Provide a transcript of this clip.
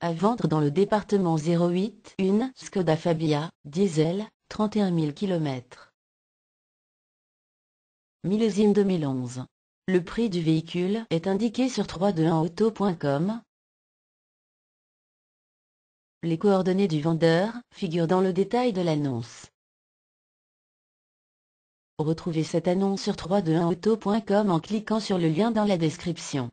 À vendre dans le département 08, une Skoda Fabia, diesel, 31 000 km. Millésime 2011. Le prix du véhicule est indiqué sur 321auto.com. Les coordonnées du vendeur figurent dans le détail de l'annonce. Retrouvez cette annonce sur 321auto.com en cliquant sur le lien dans la description.